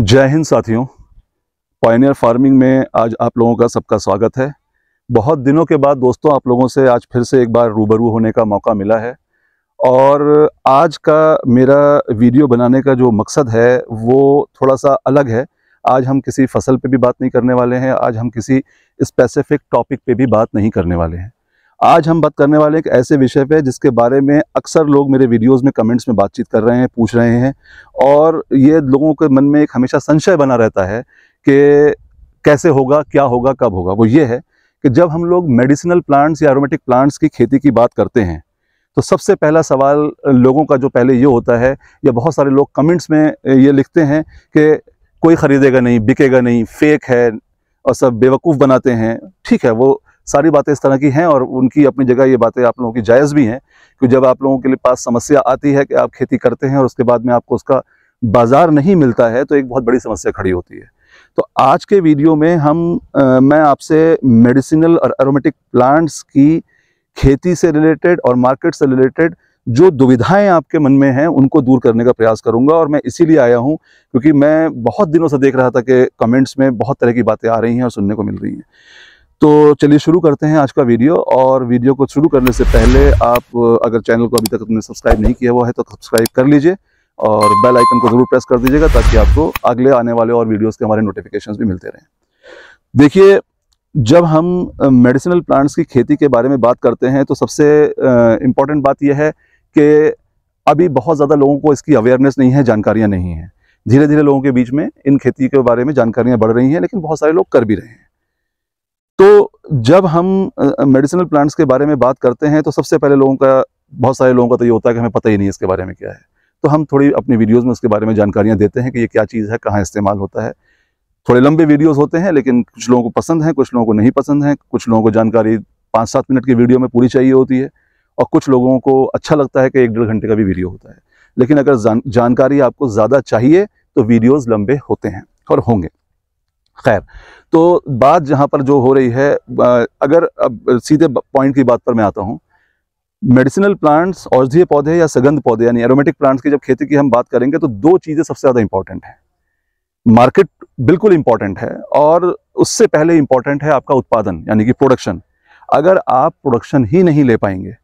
जय हिंद साथियों pioneer farming में आज आप लोगों का सबका स्वागत है बहुत दिनों के बाद दोस्तों आप लोगों से आज फिर से एक बार रूबरू होने का मौका मिला है और आज का मेरा वीडियो बनाने का जो मकसद है वो थोड़ा सा अलग है आज हम किसी फसल पे भी बात नहीं करने वाले हैं आज हम किसी स्पेसिफिक टॉपिक पे भी बात नहीं करने वाले हैं आज हम बात करने वाले एक ऐसे विषय पे जिसके बारे में अक्सर लोग मेरे वीडियोस में कमेंट्स में बातचीत कर रहे हैं पूछ रहे हैं और ये लोगों के मन में एक हमेशा संशय बना रहता है कि कैसे होगा क्या होगा कब होगा वो ये है कि जब हम लोग मेडिसिनल प्लांट्स या एरोमेटिक प्लांट्स की खेती की बात करते हैं तो सबसे पहला सवाल लोगों का जो पहले ये होता है या बहुत सारे लोग कमेंट्स में ये लिखते हैं कि कोई ख़रीदेगा नहीं बिकेगा नहीं फेक है और सब बेवकूफ़ बनाते हैं ठीक है वो सारी बातें इस तरह की हैं और उनकी अपनी जगह ये बातें आप लोगों की जायज़ भी हैं कि जब आप लोगों के लिए पास समस्या आती है कि आप खेती करते हैं और उसके बाद में आपको उसका बाज़ार नहीं मिलता है तो एक बहुत बड़ी समस्या खड़ी होती है तो आज के वीडियो में हम आ, मैं आपसे मेडिसिनल और एरोमेटिक प्लांट्स की खेती से रिलेटेड और मार्केट से रिलेटेड जो दुविधाएं आपके मन में हैं उनको दूर करने का प्रयास करूंगा और मैं इसीलिए आया हूं क्योंकि मैं बहुत दिनों से देख रहा था कि कमेंट्स में बहुत तरह की बातें आ रही हैं और सुनने को मिल रही हैं तो चलिए शुरू करते हैं आज का वीडियो और वीडियो को शुरू करने से पहले आप अगर चैनल को अभी तक आपने सब्सक्राइब नहीं किया हुआ है तो सब्सक्राइब कर लीजिए और बेल आइकन को ज़रूर प्रेस कर दीजिएगा ताकि आपको अगले आने वाले और वीडियोस के हमारे नोटिफिकेशंस भी मिलते रहें देखिए जब हम मेडिसिनल प्लांट्स की खेती के बारे में बात करते हैं तो सबसे इम्पॉर्टेंट बात यह है कि अभी बहुत ज़्यादा लोगों को इसकी अवेयरनेस नहीं है जानकारियाँ नहीं हैं धीरे धीरे लोगों के बीच में इन खेती के बारे में जानकारियाँ बढ़ रही हैं लेकिन बहुत सारे लोग कर भी रहे हैं तो जब हम मेडिसिनल प्लांट्स के बारे में बात करते हैं तो सबसे पहले लोगों का बहुत सारे लोगों का तो ये होता है कि हमें पता ही नहीं इसके बारे में क्या है तो हम थोड़ी अपनी वीडियोज़ में उसके बारे में जानकारियाँ देते हैं कि ये क्या चीज़ है कहाँ इस्तेमाल होता है थोड़े लंबे वीडियोज़ होते हैं लेकिन कुछ लोगों को पसंद है कुछ लोगों को नहीं पसंद है कुछ लोगों को जानकारी पाँच सात मिनट की वीडियो में पूरी चाहिए होती है और कुछ लोगों को अच्छा लगता है कि एक डेढ़ घंटे का भी वीडियो होता है लेकिन अगर जान, जानकारी आपको ज़्यादा चाहिए तो वीडियोज़ लंबे होते हैं और होंगे खैर तो बात जहाँ पर जो हो रही है अगर अब सीधे पॉइंट की बात पर मैं आता हूँ मेडिसिनल प्लांट्स औषधीय पौधे या सगंध पौधे यानी एरोमेटिक प्लांट्स की जब खेती की हम बात करेंगे तो दो चीज़ें सबसे ज़्यादा इंपॉर्टेंट हैं मार्केट बिल्कुल इंपॉर्टेंट है और उससे पहले इंपॉर्टेंट है आपका उत्पादन यानी कि प्रोडक्शन अगर आप प्रोडक्शन ही नहीं ले पाएंगे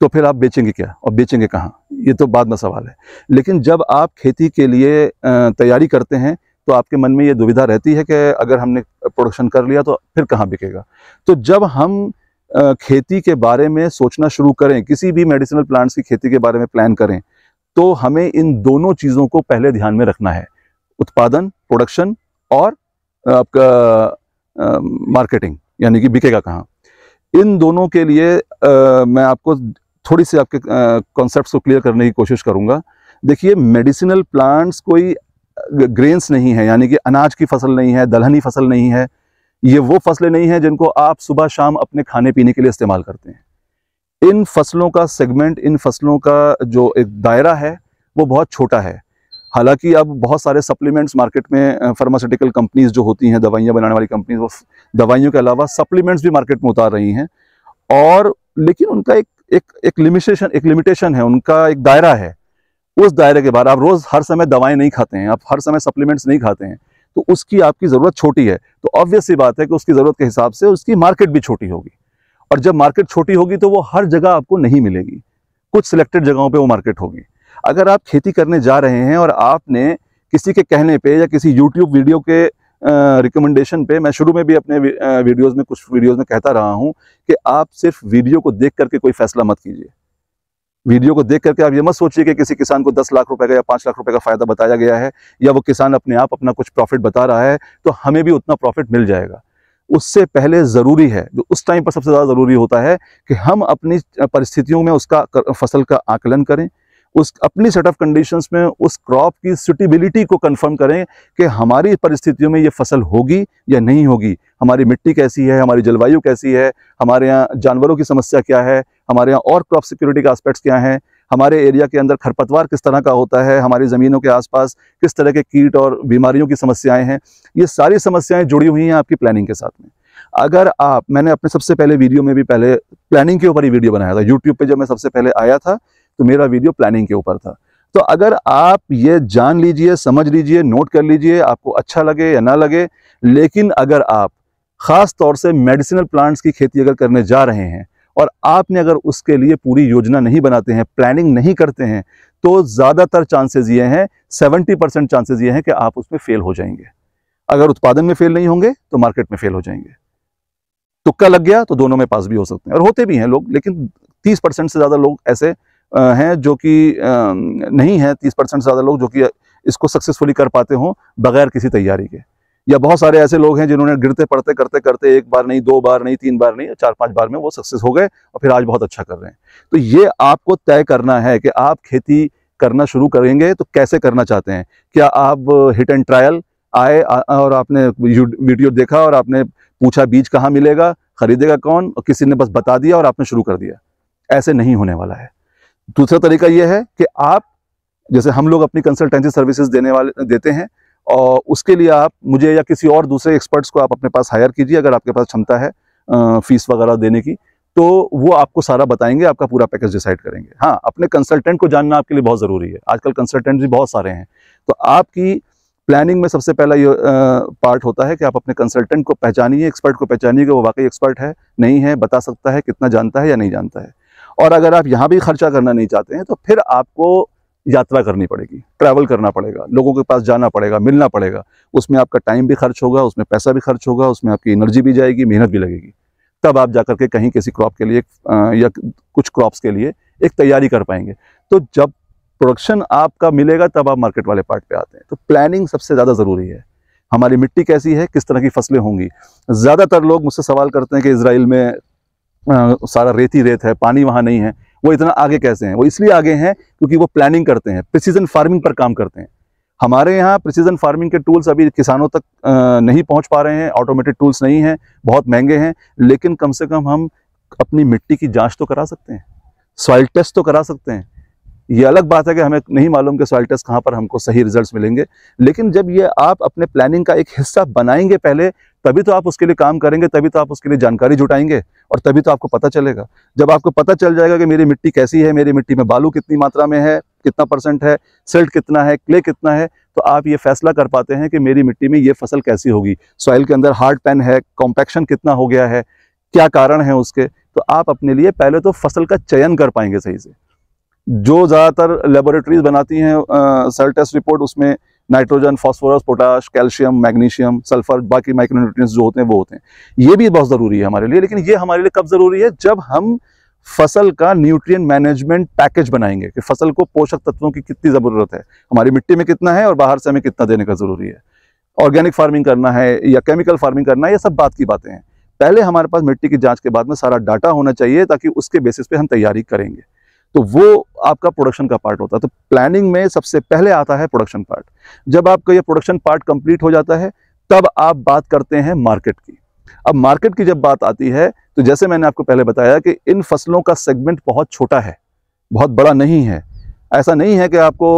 तो फिर आप बेचेंगे क्या और बेचेंगे कहाँ ये तो बाद में सवाल है लेकिन जब आप खेती के लिए तैयारी करते हैं तो आपके मन में ये दुविधा रहती है कि अगर हमने प्रोडक्शन कर लिया तो फिर कहाँ बिकेगा तो जब हम खेती के बारे में सोचना शुरू करें किसी भी मेडिसिनल प्लांट्स की खेती के बारे में प्लान करें तो हमें इन दोनों चीज़ों को पहले ध्यान में रखना है उत्पादन प्रोडक्शन और आपका मार्केटिंग यानी कि बिकेगा कहाँ इन दोनों के लिए आ, मैं आपको थोड़ी सी आपके कॉन्सेप्ट को क्लियर करने की कोशिश करूँगा देखिए मेडिसिनल प्लांट्स कोई ग्रेन्स नहीं है यानी कि अनाज की फसल नहीं है दलहनी फसल नहीं है ये वो फसलें नहीं हैं जिनको आप सुबह शाम अपने खाने पीने के लिए इस्तेमाल करते हैं इन फसलों का सेगमेंट इन फसलों का जो एक दायरा है वो बहुत छोटा है हालांकि अब बहुत सारे सप्लीमेंट्स मार्केट में फार्मास्यूटिकल कंपनीज जो होती हैं दवाइयाँ बनाने वाली कंपनीज वो दवाइयों के अलावा सप्लीमेंट्स भी मार्केट में उतार रही हैं और लेकिन उनका एक एक एक लिमिटेशन एक लिमिटेशन है उनका एक दायरा है उस दायरे के बाहर आप रोज़ हर समय दवाएं नहीं खाते हैं आप हर समय सप्लीमेंट्स नहीं खाते हैं तो उसकी आपकी ज़रूरत छोटी है तो ऑब्वियस सी बात है कि उसकी ज़रूरत के हिसाब से उसकी मार्केट भी छोटी होगी और जब मार्केट छोटी होगी तो वो हर जगह आपको नहीं मिलेगी कुछ सिलेक्टेड जगहों पर वो मार्केट होगी अगर आप खेती करने जा रहे हैं और आपने किसी के कहने पे या किसी यूट्यूब वीडियो के रिकमेंडेशन पे मैं शुरू में भी अपने वीडियोस में कुछ वीडियोस में कहता रहा हूँ कि आप सिर्फ वीडियो को देख करके कोई फैसला मत कीजिए वीडियो को देख करके आप ये मत सोचिए कि किसी किसान को 10 लाख रुपए का या 5 लाख रुपए का फ़ायदा बताया गया है या वो किसान अपने आप अपना कुछ प्रॉफिट बता रहा है तो हमें भी उतना प्रॉफिट मिल जाएगा उससे पहले ज़रूरी है जो उस टाइम पर सबसे ज़्यादा ज़रूरी होता है कि हम अपनी परिस्थितियों में उसका फसल का आकलन करें उस अपनी सेट ऑफ कंडीशंस में उस क्रॉप की सुटेबिलिटी को कंफर्म करें कि हमारी परिस्थितियों में ये फसल होगी या नहीं होगी हमारी मिट्टी कैसी है हमारी जलवायु कैसी है हमारे यहाँ जानवरों की समस्या क्या है हमारे यहाँ और क्रॉप सिक्योरिटी के आस्पेक्ट्स क्या हैं हमारे एरिया के अंदर खरपतवार किस तरह का होता है हमारी ज़मीनों के आसपास किस तरह के कीट और बीमारियों की समस्याएं हैं ये सारी समस्याएं जुड़ी हुई हैं आपकी प्लानिंग के साथ में अगर आप मैंने अपने सबसे पहले वीडियो में भी पहले प्लानिंग के ऊपर ही वीडियो बनाया था यूट्यूब पे जब मैं सबसे पहले आया था तो मेरा वीडियो प्लानिंग के ऊपर था तो अगर आप ये जान लीजिए समझ लीजिए नोट कर लीजिए आपको अच्छा लगे या ना लगे लेकिन अगर आप ख़ास तौर से मेडिसिनल प्लांट्स की खेती अगर करने जा रहे हैं और आपने अगर उसके लिए पूरी योजना नहीं बनाते हैं प्लानिंग नहीं करते हैं तो ज़्यादातर चांसेस ये हैं 70 परसेंट चांसेज ये हैं कि आप उसमें फेल हो जाएंगे अगर उत्पादन में फेल नहीं होंगे तो मार्केट में फेल हो जाएंगे तुक्का लग गया तो दोनों में पास भी हो सकते हैं और होते भी हैं लोग लेकिन तीस परसेंट से ज़्यादा लोग ऐसे हैं जो कि नहीं है तीस परसेंट से ज़्यादा लोग जो कि इसको सक्सेसफुली कर पाते हों बगैर किसी तैयारी के या बहुत सारे ऐसे लोग हैं जिन्होंने गिरते पड़ते करते करते एक बार नहीं दो बार नहीं तीन बार नहीं चार पांच बार में वो सक्सेस हो गए और फिर आज बहुत अच्छा कर रहे हैं तो ये आपको तय करना है कि आप खेती करना शुरू करेंगे तो कैसे करना चाहते हैं क्या आप हिट एंड ट्रायल आए और आपने वीडियो देखा और आपने पूछा बीज कहाँ मिलेगा खरीदेगा कौन और किसी ने बस बता दिया और आपने शुरू कर दिया ऐसे नहीं होने वाला है दूसरा तरीका यह है कि आप जैसे हम लोग अपनी कंसल्टेंसी सर्विसेज देने वाले देते हैं और उसके लिए आप मुझे या किसी और दूसरे एक्सपर्ट्स को आप अपने पास हायर कीजिए अगर आपके पास क्षमता है फीस वगैरह देने की तो वो आपको सारा बताएंगे आपका पूरा पैकेज डिसाइड करेंगे हाँ अपने कंसल्टेंट को जानना आपके लिए बहुत ज़रूरी है आजकल कंसल्टेंट भी बहुत सारे हैं तो आपकी प्लानिंग में सबसे पहला ये पार्ट होता है कि आप अपने कंसल्टेंट को पहचानिए एक्सपर्ट को पहचानिए कि वो वाकई एक्सपर्ट है नहीं है बता सकता है कितना जानता है या नहीं जानता है और अगर आप यहाँ भी खर्चा करना नहीं चाहते हैं तो फिर आपको यात्रा करनी पड़ेगी ट्रैवल करना पड़ेगा लोगों के पास जाना पड़ेगा मिलना पड़ेगा उसमें आपका टाइम भी खर्च होगा उसमें पैसा भी खर्च होगा उसमें आपकी एनर्जी भी जाएगी मेहनत भी लगेगी तब आप जा के कहीं किसी क्रॉप के लिए या कुछ क्रॉप्स के लिए एक तैयारी कर पाएंगे तो जब प्रोडक्शन आपका मिलेगा तब आप मार्केट वाले पार्ट पे आते हैं तो प्लानिंग सबसे ज़्यादा ज़रूरी है हमारी मिट्टी कैसी है किस तरह की फसलें होंगी ज़्यादातर लोग मुझसे सवाल करते हैं कि इसराइल में सारा रेती रेत है पानी वहाँ नहीं है वो इतना आगे कैसे हैं वो इसलिए आगे हैं क्योंकि वो प्लानिंग करते हैं प्रिसीजन फार्मिंग पर काम करते हैं हमारे यहाँ प्रिसीजन फार्मिंग के टूल्स अभी किसानों तक नहीं पहुँच पा रहे हैं ऑटोमेटेड टूल्स नहीं हैं बहुत महंगे हैं लेकिन कम से कम हम अपनी मिट्टी की जाँच तो करा सकते हैं सॉइल टेस्ट तो करा सकते हैं ये अलग बात है कि हमें नहीं मालूम कि सॉइल टेस्ट कहाँ पर हमको सही रिजल्ट्स मिलेंगे लेकिन जब ये आप अपने प्लानिंग का एक हिस्सा बनाएंगे पहले तभी तो आप उसके लिए काम करेंगे तभी तो आप उसके लिए जानकारी जुटाएंगे और तभी तो आपको पता चलेगा जब आपको पता चल जाएगा कि मेरी मिट्टी कैसी है मेरी मिट्टी में बालू कितनी मात्रा में है कितना परसेंट है सिल्ट कितना है क्ले कितना है तो आप ये फैसला कर पाते हैं कि मेरी मिट्टी में ये फसल कैसी होगी सॉइल के अंदर हार्ड पैन है कॉम्पैक्शन कितना हो गया है क्या कारण है उसके तो आप अपने लिए पहले तो फसल का चयन कर पाएंगे सही से जो ज़्यादातर लेबोरेटरीज बनाती हैं सेल टेस्ट रिपोर्ट उसमें nitrogen phosphorus potash calcium magnesium sulphur बाकी माइक्रोन्यूट्रिय जो होते हैं वो होते हैं ये भी बहुत ज़रूरी है हमारे लिए लेकिन ये हमारे लिए कब ज़रूरी है जब हम फसल का न्यूट्रिएंट मैनेजमेंट पैकेज बनाएंगे कि फसल को पोषक तत्वों की कितनी ज़रूरत है हमारी मिट्टी में कितना है और बाहर से हमें कितना देने का ज़रूरी है ऑर्गेनिक फार्मिंग करना है या केमिकल फार्मिंग करना है ये सब बात की बातें हैं पहले हमारे पास मिट्टी की जांच के बाद में सारा डाटा होना चाहिए ताकि उसके बेसिस पे हम तैयारी करेंगे तो वो आपका प्रोडक्शन का पार्ट होता है तो प्लानिंग में सबसे पहले आता है प्रोडक्शन पार्ट जब आपका ये प्रोडक्शन पार्ट कंप्लीट हो जाता है तब आप बात करते हैं मार्केट की अब मार्केट की जब बात आती है तो जैसे मैंने आपको पहले बताया कि इन फसलों का सेगमेंट बहुत छोटा है बहुत बड़ा नहीं है ऐसा नहीं है कि आपको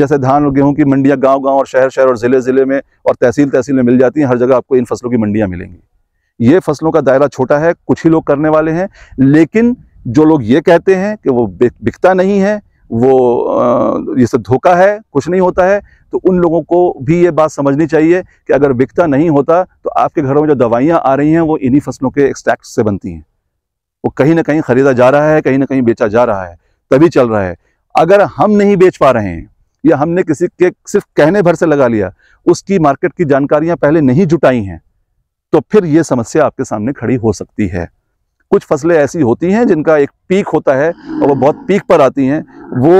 जैसे धान और गेहूं की मंडियां गांव गांव और शहर शहर और ज़िले ज़िले में और तहसील तहसील में मिल जाती हैं हर जगह आपको इन फसलों की मंडियां मिलेंगी ये फसलों का दायरा छोटा है कुछ ही लोग करने वाले हैं लेकिन जो लोग ये कहते हैं कि वो बिकता नहीं है वो ये सब धोखा है कुछ नहीं होता है तो उन लोगों को भी ये बात समझनी चाहिए कि अगर बिकता नहीं होता तो आपके घरों में जो दवाइयाँ आ रही हैं वो इन्हीं फसलों के एक्सट्रैक्ट से बनती हैं वो कहीं ना कहीं ख़रीदा जा रहा है कहीं ना कहीं बेचा जा रहा है तभी चल रहा है अगर हम नहीं बेच पा रहे हैं या हमने किसी के सिर्फ कहने भर से लगा लिया उसकी मार्केट की जानकारियाँ पहले नहीं जुटाई हैं तो फिर ये समस्या आपके सामने खड़ी हो सकती है कुछ फसलें ऐसी होती हैं जिनका एक पीक होता है और वो बहुत पीक पर आती हैं वो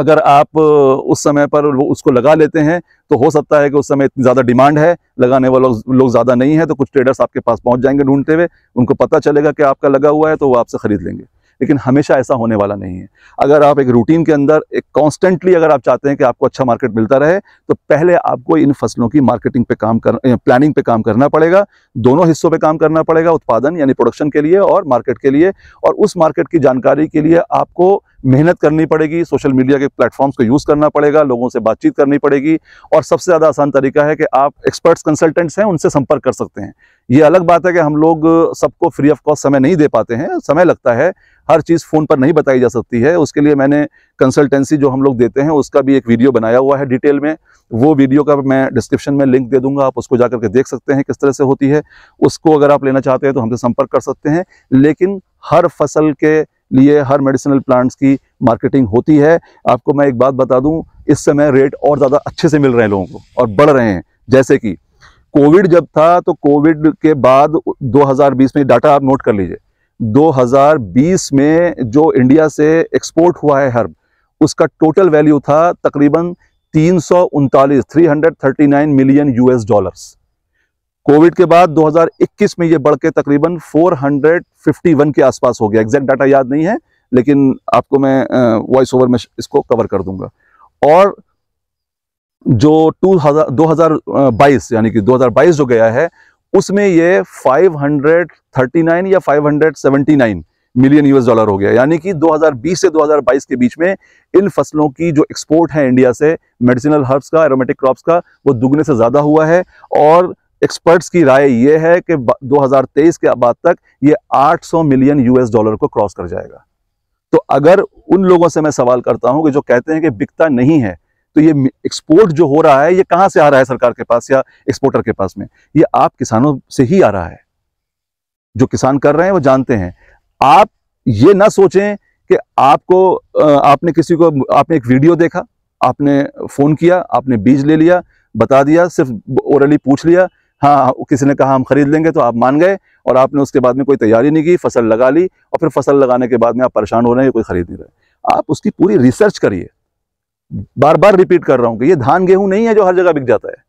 अगर आप उस समय पर उसको लगा लेते हैं तो हो सकता है कि उस समय इतनी ज़्यादा डिमांड है लगाने वाले लोग लो ज़्यादा नहीं है तो कुछ ट्रेडर्स आपके पास पहुंच जाएंगे ढूंढते हुए उनको पता चलेगा कि आपका लगा हुआ है तो वो आपसे ख़रीद लेंगे लेकिन हमेशा ऐसा होने वाला नहीं है अगर आप एक रूटीन के अंदर एक कॉन्स्टेंटली अगर आप चाहते हैं कि आपको अच्छा मार्केट मिलता रहे तो पहले आपको इन फसलों की मार्केटिंग पे काम कर प्लानिंग पे काम करना पड़ेगा दोनों हिस्सों पे काम करना पड़ेगा उत्पादन यानी प्रोडक्शन के लिए और मार्केट के लिए और उस मार्केट की जानकारी के लिए आपको मेहनत करनी पड़ेगी सोशल मीडिया के प्लेटफॉर्म्स को यूज़ करना पड़ेगा लोगों से बातचीत करनी पड़ेगी और सबसे ज़्यादा आसान तरीका है कि आप एक्सपर्ट्स कंसल्टेंट्स हैं उनसे संपर्क कर सकते हैं ये अलग बात है कि हम लोग सबको फ्री ऑफ कॉस्ट समय नहीं दे पाते हैं समय लगता है हर चीज़ फ़ोन पर नहीं बताई जा सकती है उसके लिए मैंने कंसल्टेंसी जो हम लोग देते हैं उसका भी एक वीडियो बनाया हुआ है डिटेल में वो वीडियो का मैं डिस्क्रिप्शन में लिंक दे दूंगा आप उसको जाकर के देख सकते हैं किस तरह से होती है उसको अगर आप लेना चाहते हैं तो हमसे संपर्क कर सकते हैं लेकिन हर फसल के लिए हर मेडिसिनल प्लांट्स की मार्केटिंग होती है आपको मैं एक बात बता दूं इस समय रेट और ज़्यादा अच्छे से मिल रहे हैं लोगों को और बढ़ रहे हैं जैसे कि कोविड जब था तो कोविड के बाद 2020 में डाटा आप नोट कर लीजिए 2020 में जो इंडिया से एक्सपोर्ट हुआ है हर्ब उसका टोटल वैल्यू था तकरीबन तीन सौ मिलियन यूएस डॉलर्स कोविड के बाद 2021 में ये बढ़ के तकरीबन 451 के आसपास हो गया एग्जैक्ट डाटा याद नहीं है लेकिन आपको मैं वॉइस ओवर में इसको कवर कर दूंगा और जो 2000 2022 यानी कि 2022 जो गया है उसमें ये 539 या 579 मिलियन यूएस डॉलर हो गया यानी कि 2020 से 2022 के बीच में इन फसलों की जो एक्सपोर्ट है इंडिया से मेडिसिनल हर्ब्स का एरोमेटिक क्रॉप्स का वो दुगने से ज़्यादा हुआ है और एक्सपर्ट्स की राय ये है कि 2023 के बाद तक ये 800 मिलियन यूएस डॉलर को क्रॉस कर जाएगा तो अगर उन लोगों से मैं सवाल करता हूं कि जो कहते हैं कि बिकता नहीं है तो ये एक्सपोर्ट जो हो रहा है ये कहां से आ रहा है सरकार के पास या एक्सपोर्टर के पास में ये आप किसानों से ही आ रहा है जो किसान कर रहे हैं वो जानते हैं आप ये ना सोचें कि आपको आपने किसी को आपने एक वीडियो देखा आपने फ़ोन किया आपने बीज ले लिया बता दिया सिर्फ ओरली पूछ लिया हाँ, हाँ किसी ने कहा हम खरीद लेंगे तो आप मान गए और आपने उसके बाद में कोई तैयारी नहीं की फसल लगा ली और फिर फसल लगाने के बाद में आप परेशान हो रहे हैं कोई खरीद नहीं रहे आप उसकी पूरी रिसर्च करिए बार बार रिपीट कर रहा हूँ कि ये धान गेहूँ नहीं है जो हर जगह बिक जाता है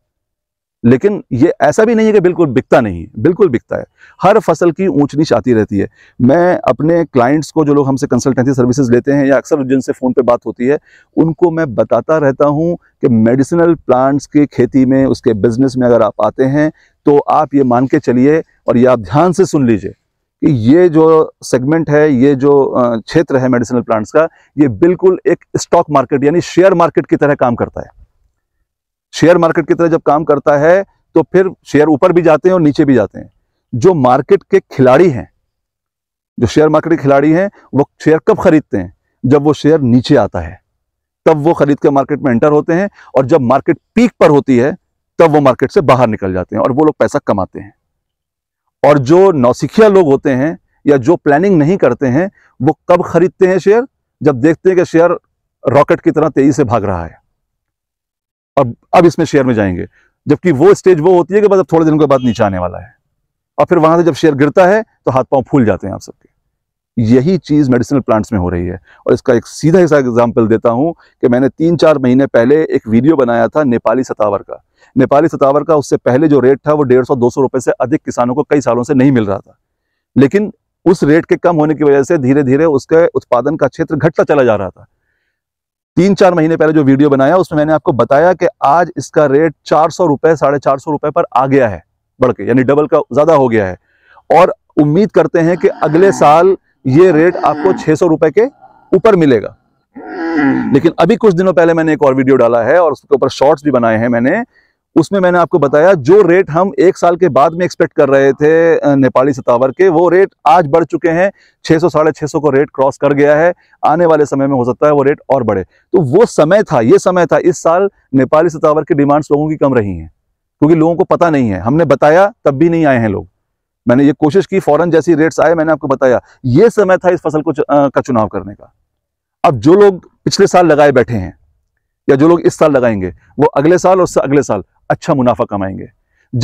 लेकिन ये ऐसा भी नहीं है कि बिल्कुल बिकता नहीं है बिल्कुल बिकता है हर फसल की ऊँच नीच आती रहती है मैं अपने क्लाइंट्स को जो लोग हमसे कंसल्टेंसी सर्विसेज लेते हैं या अक्सर जिनसे फ़ोन पे बात होती है उनको मैं बताता रहता हूँ कि मेडिसिनल प्लांट्स की खेती में उसके बिज़नेस में अगर आप आते हैं तो आप ये मान के चलिए और ये आप ध्यान से सुन लीजिए कि ये जो सेगमेंट है ये जो क्षेत्र है मेडिसिनल प्लांट्स का ये बिल्कुल एक स्टॉक मार्केट यानी शेयर मार्केट की तरह काम करता है शेयर मार्केट की तरह जब काम करता है तो फिर शेयर ऊपर भी जाते हैं और नीचे भी जाते हैं जो मार्केट के खिलाड़ी हैं जो शेयर मार्केट के खिलाड़ी हैं वो शेयर कब खरीदते हैं जब वो शेयर नीचे आता है तब वो खरीद के मार्केट में एंटर होते हैं और जब मार्केट पीक पर होती है तब वो मार्केट से बाहर निकल जाते हैं और वो लोग पैसा कमाते हैं और जो नौसिखिया लोग होते हैं या जो प्लानिंग नहीं करते हैं वो कब खरीदते हैं शेयर जब देखते हैं कि शेयर रॉकेट की तरह तेजी से भाग रहा है और अब इसमें शेयर में जाएंगे जबकि वो स्टेज वो होती है कि बस अब थोड़े दिनों के बाद नीचे आने वाला है और फिर वहां से जब शेयर गिरता है तो हाथ पांव फूल जाते हैं आप सबके यही चीज़ मेडिसिनल प्लांट्स में हो रही है और इसका एक सीधा सा एग्जाम्पल देता हूं कि मैंने तीन चार महीने पहले एक वीडियो बनाया था नेपाली सतावर का नेपाली सतावर का उससे पहले जो रेट था वो डेढ़ सौ दो सौ रुपए से अधिक किसानों को कई सालों से नहीं मिल रहा था लेकिन उस रेट के कम होने की वजह से धीरे धीरे उसके उत्पादन का क्षेत्र घटता चला जा रहा था तीन चार महीने पहले जो वीडियो बनाया उसमें मैंने आपको बताया कि आज इसका रेट चार सौ रुपए साढ़े चार सौ रुपए पर आ गया है बढ़ के यानी डबल का ज्यादा हो गया है और उम्मीद करते हैं कि अगले साल ये रेट आपको छह सौ रुपए के ऊपर मिलेगा लेकिन अभी कुछ दिनों पहले मैंने एक और वीडियो डाला है और उसके ऊपर शॉर्ट्स भी बनाए हैं मैंने उसमें मैंने आपको बताया जो रेट हम एक साल के बाद में एक्सपेक्ट कर रहे थे नेपाली सतावर के वो रेट आज बढ़ चुके हैं 600 सौ साढ़े छः को रेट क्रॉस कर गया है आने वाले समय में हो सकता है वो रेट और बढ़े तो वो समय था ये समय था इस साल नेपाली सतावर की डिमांड्स लोगों की कम रही हैं क्योंकि लोगों को पता नहीं है हमने बताया तब भी नहीं आए हैं लोग मैंने ये कोशिश की फ़ौरन जैसी रेट्स आए मैंने आपको बताया ये समय था इस फसल को का चुनाव करने का अब जो लोग पिछले साल लगाए बैठे हैं या जो लोग इस साल लगाएंगे वो अगले साल और अगले साल अच्छा मुनाफा कमाएंगे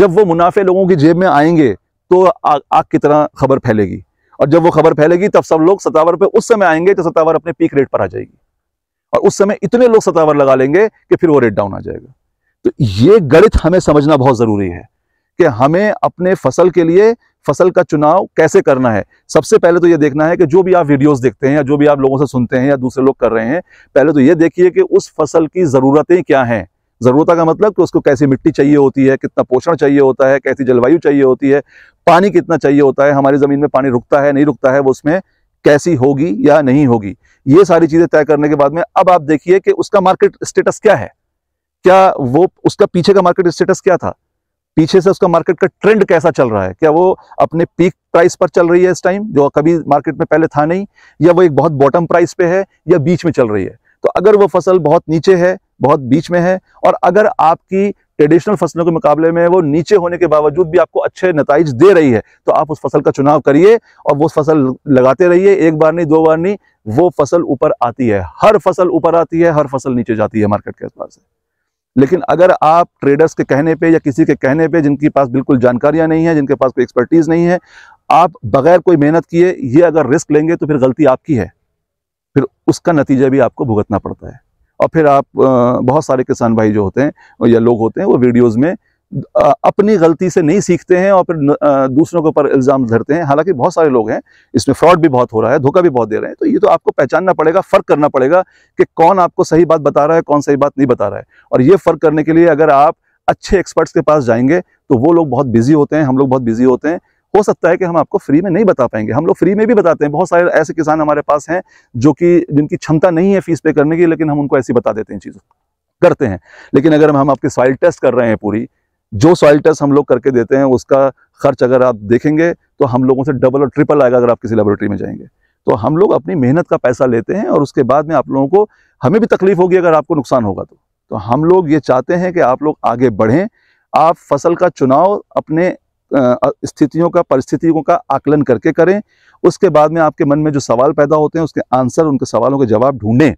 जब वो मुनाफे लोगों की जेब में आएंगे तो आग की तरह खबर फैलेगी और जब वो खबर फैलेगी तब सब लोग सतावर पे उस समय आएंगे तो सतावर अपने पीक रेट पर आ जाएगी और उस समय इतने लोग सतावर लगा लेंगे कि फिर वो रेट डाउन आ जाएगा तो ये गणित हमें समझना बहुत ज़रूरी है कि हमें अपने फसल के लिए फसल का चुनाव कैसे करना है सबसे पहले तो ये देखना है कि जो भी आप वीडियोस देखते हैं या जो भी आप लोगों से सुनते हैं या दूसरे लोग कर रहे हैं पहले तो ये देखिए कि उस फसल की ज़रूरतें क्या हैं ज़रूरता का मतलब कि उसको कैसी मिट्टी चाहिए होती है कितना पोषण चाहिए होता है कैसी जलवायु चाहिए होती है पानी कितना चाहिए होता है हमारी ज़मीन में पानी रुकता है नहीं रुकता है वो उसमें कैसी होगी या नहीं होगी ये सारी चीज़ें तय करने के बाद में अब आप देखिए कि उसका मार्केट स्टेटस क्या है क्या वो उसका पीछे का मार्केट स्टेटस क्या था पीछे से उसका मार्केट का ट्रेंड कैसा चल रहा है क्या वो अपने पीक प्राइस पर चल रही है इस टाइम जो कभी मार्केट में पहले था नहीं या वो एक बहुत बॉटम प्राइस पे है या बीच में चल रही है तो अगर वो फसल बहुत नीचे है बहुत बीच में है और अगर आपकी ट्रेडिशनल फसलों के मुकाबले में वो नीचे होने के बावजूद भी आपको अच्छे नतज दे रही है तो आप उस फसल का चुनाव करिए और वो फसल लगाते रहिए एक बार नहीं दो बार नहीं वो फसल ऊपर आती है हर फसल ऊपर आती है हर फसल नीचे जाती है मार्केट के अतबार से लेकिन अगर आप ट्रेडर्स के कहने पे या किसी के कहने पे जिनके पास बिल्कुल जानकारियां नहीं है जिनके पास कोई एक्सपर्टीज़ नहीं है आप बगैर कोई मेहनत किए ये अगर रिस्क लेंगे तो फिर गलती आपकी है फिर उसका नतीजा भी आपको भुगतना पड़ता है और फिर आप बहुत सारे किसान भाई जो होते हैं या लोग होते हैं वो वीडियोज़ में अपनी गलती से नहीं सीखते हैं और फिर दूसरों के ऊपर इल्ज़ाम धरते हैं हालांकि बहुत सारे लोग हैं इसमें फ्रॉड भी बहुत हो रहा है धोखा भी बहुत दे रहे हैं तो ये तो आपको पहचानना पड़ेगा फ़र्क करना पड़ेगा कि कौन आपको सही बात बता रहा है कौन सही बात नहीं बता रहा है और ये फ़र्क करने के लिए अगर आप अच्छे एक्सपर्ट्स के पास जाएंगे तो वो लोग बहुत बिजी होते हैं हम लोग बहुत बिजी होते हैं हो सकता है कि हम आपको फ्री में नहीं बता पाएंगे हम लोग फ्री में भी बताते हैं बहुत सारे ऐसे किसान हमारे पास हैं जो कि जिनकी क्षमता नहीं है फीस पे करने की लेकिन हम उनको ऐसी बता देते हैं चीज़ों करते हैं लेकिन अगर हम आपकी सॉइल टेस्ट कर रहे हैं पूरी जो सॉइल टेस्ट हम लोग करके देते हैं उसका खर्च अगर आप देखेंगे तो हम लोगों से डबल और ट्रिपल आएगा अगर आप किसी लेबोरेटरी में जाएंगे तो हम लोग अपनी मेहनत का पैसा लेते हैं और उसके बाद में आप लोगों को हमें भी तकलीफ होगी अगर आपको नुकसान होगा तो तो हम लोग ये चाहते हैं कि आप लोग आगे बढ़ें आप फसल का चुनाव अपने स्थितियों का परिस्थितियों का आकलन करके करें उसके बाद में आपके मन में जो सवाल पैदा होते हैं उसके आंसर उनके सवालों के जवाब ढूंढें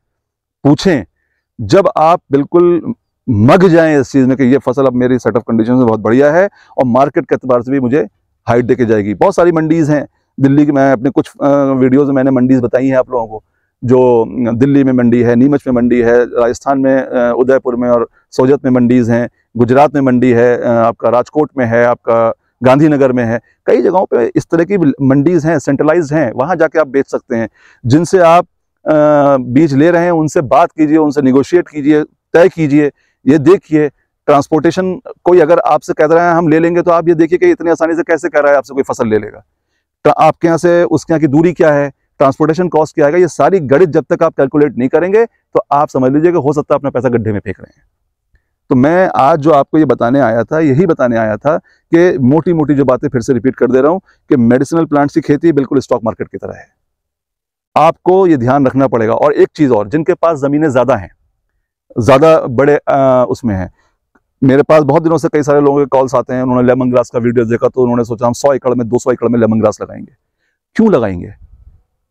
पूछें जब आप बिल्कुल मग जाएं इस चीज़ में कि ये फसल अब मेरी सेट ऑफ कंडीशन में बहुत बढ़िया है और मार्केट के अतबार से भी मुझे हाइट देके जाएगी बहुत सारी मंडीज़ हैं दिल्ली की मैं अपने कुछ वीडियोज़ में मैंने मंडीज़ बताई हैं आप लोगों को जो दिल्ली में मंडी है नीमच में मंडी है राजस्थान में उदयपुर में और सोजत में मंडीज़ हैं गुजरात में मंडी है आपका राजकोट में है आपका गांधीनगर में है कई जगहों पे इस तरह की मंडीज़ हैं सेंट्रलाइज हैं वहाँ जाके आप बेच सकते हैं जिनसे आप बीज ले रहे हैं उनसे बात कीजिए उनसे निगोशिएट कीजिए तय कीजिए ये देखिए ट्रांसपोर्टेशन कोई अगर आपसे कह रहा है हम ले लेंगे तो आप ये देखिए कि इतनी आसानी से कैसे कह रहा है आपसे कोई फसल ले लेगा तो आपके यहाँ से उसके यहाँ की दूरी क्या है ट्रांसपोर्टेशन कॉस्ट क्या आएगा ये सारी गणित जब तक आप कैलकुलेट नहीं करेंगे तो आप समझ लीजिए कि हो सकता है अपना पैसा गड्ढे में फेंक रहे हैं तो मैं आज जो आपको ये बताने आया था यही बताने आया था कि मोटी मोटी जो बातें फिर से रिपीट कर दे रहा हूँ कि मेडिसिनल प्लांट्स की खेती बिल्कुल स्टॉक मार्केट की तरह है आपको ये ध्यान रखना पड़ेगा और एक चीज़ और जिनके पास ज़मीनें ज़्यादा हैं ज़्यादा बड़े आ, उसमें हैं मेरे पास बहुत दिनों से कई सारे लोगों के कॉल्स आते हैं उन्होंने लेमन ग्रास का वीडियो देखा तो उन्होंने सोचा हम सौ एकड़ में दो सौ एकड़ में लेमन ग्रास लगाएंगे क्यों लगाएंगे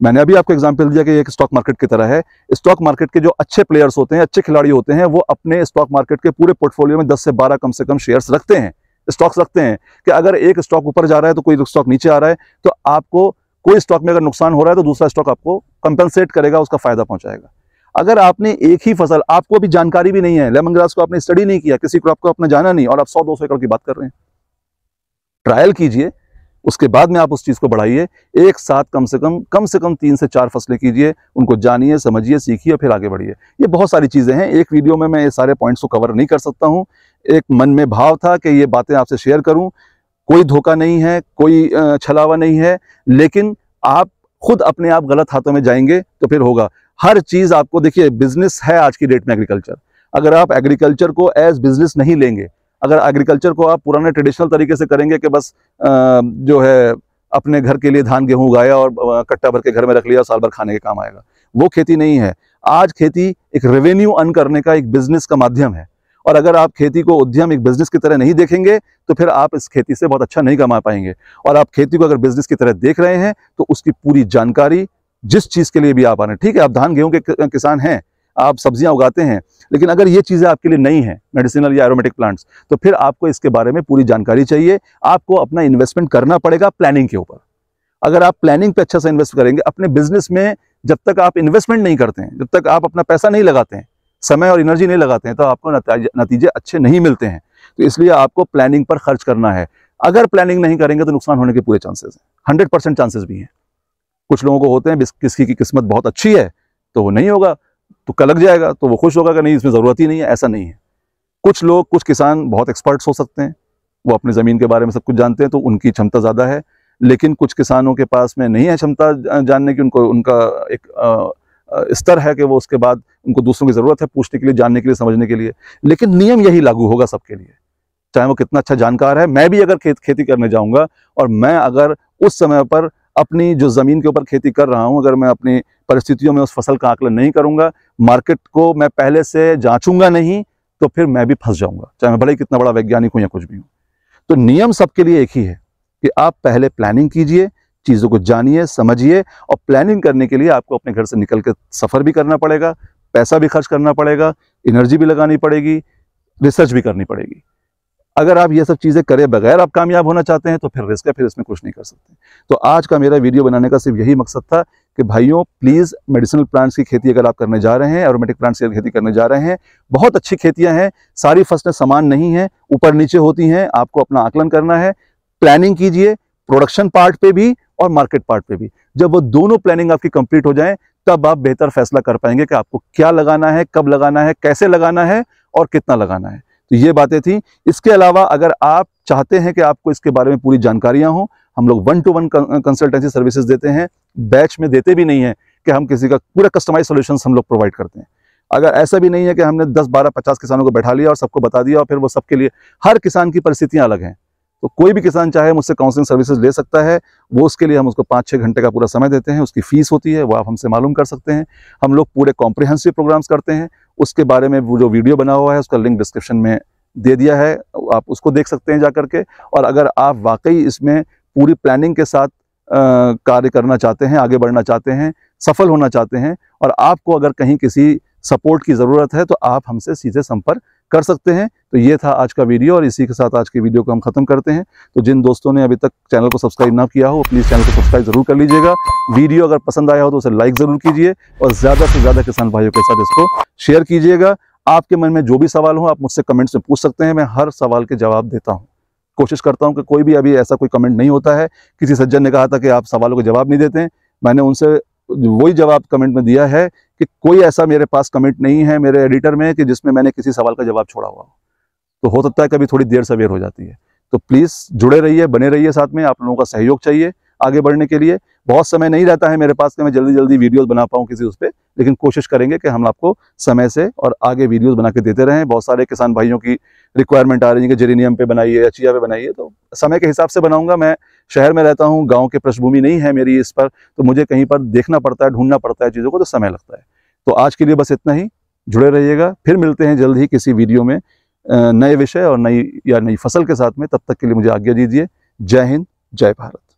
मैंने अभी आपको एग्जांपल दिया कि एक स्टॉक मार्केट की तरह है स्टॉक मार्केट के जो अच्छे प्लेयर्स होते हैं अच्छे खिलाड़ी होते हैं वो अपने स्टॉक मार्केट के पूरे पोर्टफोलियो में 10 से 12 कम से कम शेयर्स रखते हैं स्टॉक्स रखते हैं कि अगर एक स्टॉक ऊपर जा रहा है तो कोई स्टॉक नीचे आ रहा है तो आपको कोई स्टॉक में अगर नुकसान हो रहा है तो दूसरा स्टॉक आपको कंपनसेट करेगा उसका फायदा पहुंचाएगा अगर आपने एक ही फसल आपको अभी जानकारी भी नहीं है लेमन ग्रास को आपने स्टडी नहीं किया किसी क्रॉप को आपने जाना नहीं और आप सौ दो सौ एकड़ की बात कर रहे हैं ट्रायल कीजिए उसके बाद में आप उस चीज़ को बढ़ाइए एक साथ कम से कम कम से कम तीन से चार फसलें कीजिए उनको जानिए समझिए सीखिए फिर आगे बढ़िए ये बहुत सारी चीज़ें हैं एक वीडियो में मैं ये सारे पॉइंट्स को कवर नहीं कर सकता हूँ एक मन में भाव था कि ये बातें आपसे शेयर करूँ कोई धोखा नहीं है कोई छलावा नहीं है लेकिन आप खुद अपने आप गलत हाथों में जाएंगे तो फिर होगा हर चीज़ आपको देखिए बिजनेस है आज की डेट में एग्रीकल्चर अगर आप एग्रीकल्चर को एज बिजनेस नहीं लेंगे अगर एग्रीकल्चर को आप पुराने ट्रेडिशनल तरीके से करेंगे कि बस जो है अपने घर के लिए धान गेहूं उगाया और कट्टा भर के घर में रख लिया साल भर खाने के काम आएगा वो खेती नहीं है आज खेती एक रेवेन्यू अर्न करने का एक बिजनेस का माध्यम है और अगर आप खेती को उद्यम एक बिजनेस की तरह नहीं देखेंगे तो फिर आप इस खेती से बहुत अच्छा नहीं कमा पाएंगे और आप खेती को अगर बिजनेस की तरह देख रहे हैं तो उसकी पूरी जानकारी जिस चीज़ के लिए भी आप आ रहे हैं ठीक है आप धान गेहूं के किसान हैं आप सब्जियां उगाते हैं लेकिन अगर ये चीज़ें आपके लिए नहीं हैं मेडिसिनल या एरोमेटिक प्लांट्स तो फिर आपको इसके बारे में पूरी जानकारी चाहिए आपको अपना इन्वेस्टमेंट करना पड़ेगा प्लानिंग के ऊपर अगर आप प्लानिंग पे अच्छा सा इन्वेस्ट करेंगे अपने बिजनेस में जब तक आप इन्वेस्टमेंट नहीं करते हैं जब तक आप अपना पैसा नहीं लगाते हैं समय और एनर्जी नहीं लगाते हैं तो आपको नतीजे अच्छे नहीं मिलते हैं तो इसलिए आपको प्लानिंग पर खर्च करना है अगर प्लानिंग नहीं करेंगे तो नुकसान होने के पूरे चांसेस हैं हंड्रेड परसेंट चांसेस भी हैं कुछ लोगों को होते हैं किसकी की किस्मत बहुत अच्छी है तो वो नहीं होगा तो लग जाएगा तो वो खुश होगा कि नहीं इसमें ज़रूरत ही नहीं है ऐसा नहीं है कुछ लोग कुछ किसान बहुत एक्सपर्ट्स हो सकते हैं वो अपनी ज़मीन के बारे में सब कुछ जानते हैं तो उनकी क्षमता ज़्यादा है लेकिन कुछ किसानों के पास में नहीं है क्षमता जानने की उनको उनका एक स्तर है कि वो उसके बाद उनको दूसरों की ज़रूरत है पूछने के लिए जानने के लिए समझने के लिए लेकिन नियम यही लागू होगा सबके लिए चाहे वो कितना अच्छा जानकार है मैं भी अगर खेत खेती करने जाऊँगा और मैं अगर उस समय पर अपनी जो ज़मीन के ऊपर खेती कर रहा हूँ अगर मैं अपनी परिस्थितियों में उस फसल का आकलन नहीं करूँगा मार्केट को मैं पहले से जाँचूँगा नहीं तो फिर मैं भी फंस जाऊँगा चाहे मैं भले कितना बड़ा वैज्ञानिक हूँ या कुछ भी हूँ तो नियम सबके लिए एक ही है कि आप पहले प्लानिंग कीजिए चीज़ों को जानिए समझिए और प्लानिंग करने के लिए आपको अपने घर से निकल के सफ़र भी करना पड़ेगा पैसा भी खर्च करना पड़ेगा एनर्जी भी लगानी पड़ेगी रिसर्च भी करनी पड़ेगी अगर आप ये सब चीज़ें करें बगैर आप कामयाब होना चाहते हैं तो फिर रिस्क है फिर इसमें कुछ नहीं कर सकते तो आज का मेरा वीडियो बनाने का सिर्फ यही मकसद था कि भाइयों प्लीज़ मेडिसिनल प्लांट्स की खेती अगर आप करने जा रहे हैं एरोमेटिक प्लांट्स की खेती करने जा रहे हैं बहुत अच्छी खेतियाँ हैं सारी फसलें समान नहीं हैं ऊपर नीचे होती हैं आपको अपना आकलन करना है प्लानिंग कीजिए प्रोडक्शन पार्ट पे भी और मार्केट पार्ट पे भी जब वो दोनों प्लानिंग आपकी कंप्लीट हो जाए तब आप बेहतर फैसला कर पाएंगे कि आपको क्या लगाना है कब लगाना है कैसे लगाना है और कितना लगाना है तो ये बातें थी इसके अलावा अगर आप चाहते हैं कि आपको इसके बारे में पूरी जानकारियां हो हम लोग one to one consultancy services देते हैं बैच में देते भी नहीं है कि हम किसी का पूरा कस्टमाइज सोल्यूशन हम लोग प्रोवाइड करते हैं अगर ऐसा भी नहीं है कि हमने 10, 12, 50 किसानों को बैठा लिया और सबको बता दिया और फिर वो सबके लिए हर किसान की परिस्थितियां अलग हैं तो कोई भी किसान चाहे मुझसे काउंसलिंग सर्विसेज ले सकता है वो उसके लिए हम उसको पाँच छः घंटे का पूरा समय देते हैं उसकी फ़ीस होती है वो आप हमसे मालूम कर सकते हैं हम लोग पूरे कॉम्प्रिहेंसिव प्रोग्राम्स करते हैं उसके बारे में वो जो वीडियो बना हुआ है उसका लिंक डिस्क्रिप्शन में दे दिया है आप उसको देख सकते हैं जा करके और अगर आप वाकई इसमें पूरी प्लानिंग के साथ कार्य करना चाहते हैं आगे बढ़ना चाहते हैं सफल होना चाहते हैं और आपको अगर कहीं किसी सपोर्ट की ज़रूरत है तो आप हमसे सीधे संपर्क कर सकते हैं तो ये था आज का वीडियो और इसी के साथ आज के वीडियो को हम खत्म करते हैं तो जिन दोस्तों ने अभी तक चैनल को सब्सक्राइब ना किया हो प्लीज़ चैनल को सब्सक्राइब जरूर कर लीजिएगा वीडियो अगर पसंद आया हो तो उसे लाइक ज़रूर कीजिए और ज़्यादा से ज़्यादा किसान भाइयों के साथ इसको शेयर कीजिएगा आपके मन में जो भी सवाल हो आप मुझसे कमेंट्स में पूछ सकते हैं मैं हर सवाल के जवाब देता हूँ कोशिश करता हूँ कि कोई भी अभी ऐसा कोई कमेंट नहीं होता है किसी सज्जन ने कहा था कि आप सवालों के जवाब नहीं देते मैंने उनसे वही जवाब कमेंट में दिया है कि कोई ऐसा मेरे पास कमेंट नहीं है मेरे एडिटर में कि जिसमें मैंने किसी सवाल का जवाब छोड़ा हुआ हो तो हो सकता है कभी थोड़ी देर सवेर हो जाती है तो प्लीज़ जुड़े रहिए बने रहिए साथ में आप लोगों का सहयोग चाहिए आगे बढ़ने के लिए बहुत समय नहीं रहता है मेरे पास कि मैं जल्दी जल्दी वीडियोस बना पाऊँ किसी उस पर लेकिन कोशिश करेंगे कि हम आपको समय से और आगे वीडियोस बना के देते रहें बहुत सारे किसान भाइयों की रिक्वायरमेंट आ रही है कि जेरिनियम पे बनाइए या चिया पे बनाइए तो समय के हिसाब से बनाऊंगा मैं शहर में रहता हूँ गाँव के पृष्ठभूमि नहीं है मेरी इस पर तो मुझे कहीं पर देखना पड़ता है ढूंढना पड़ता है चीज़ों को तो समय लगता है तो आज के लिए बस इतना ही जुड़े रहिएगा फिर मिलते हैं जल्द ही किसी वीडियो में नए विषय और नई या नई फसल के साथ में तब तक के लिए मुझे आज्ञा दीजिए जय हिंद जय भारत